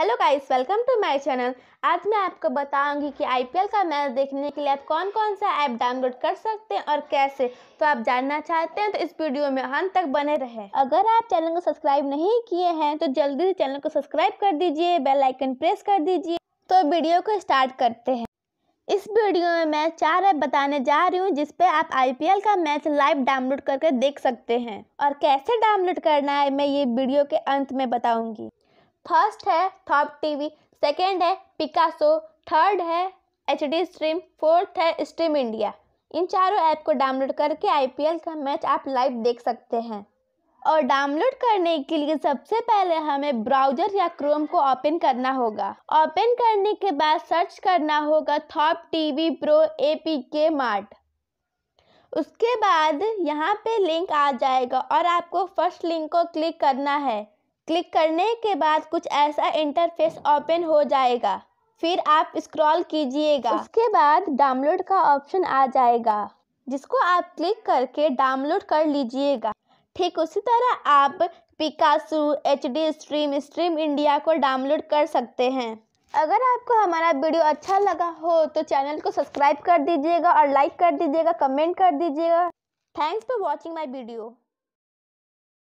hello guys welcome to my channel आज मैं आपको बताऊंगी कि आईपीएल का मैच देखने के लिए आप कौन कौन सा ऐप डाउनलोड कर सकते हैं और कैसे तो आप जानना चाहते हैं तो इस वीडियो में अंत तक बने रहे अगर आप चैनल को सब्सक्राइब नहीं किए हैं तो जल्दी से चैनल को सब्सक्राइब कर दीजिए बेलाइकन प्रेस कर दीजिए तो वीडियो को स्टार्ट करते हैं इस वीडियो में मैं चार ऐप बताने जा रही हूँ जिसपे आप आई का मैच लाइव डाउनलोड करके देख सकते हैं और कैसे डाउनलोड करना है मैं ये वीडियो के अंत में बताऊंगी फर्स्ट है थॉप टीवी सेकंड है पिकासो थर्ड है एच डी स्ट्रीम फोर्थ है स्ट्रीम इंडिया इन चारों ऐप को डाउनलोड करके आईपीएल का मैच आप लाइव देख सकते हैं और डाउनलोड करने के लिए सबसे पहले हमें ब्राउजर या क्रोम को ओपन करना होगा ओपन करने के बाद सर्च करना होगा Thop TV pro A P K mart उसके बाद यहाँ पे लिंक आ जाएगा और आपको फर्स्ट लिंक को क्लिक करना है क्लिक करने के बाद कुछ ऐसा इंटरफेस ओपन हो जाएगा फिर आप स्क्रॉल कीजिएगा उसके बाद डाउनलोड का ऑप्शन आ जाएगा जिसको आप क्लिक करके डाउनलोड कर लीजिएगा ठीक उसी तरह आप Picasso H D stream stream India को डाउनलोड कर सकते हैं अगर आपको हमारा वीडियो अच्छा लगा हो तो चैनल को सब्सक्राइब कर दीजिएगा और लाइक कर दीजिएगा कमेंट कर दीजिएगा thanks for watching my video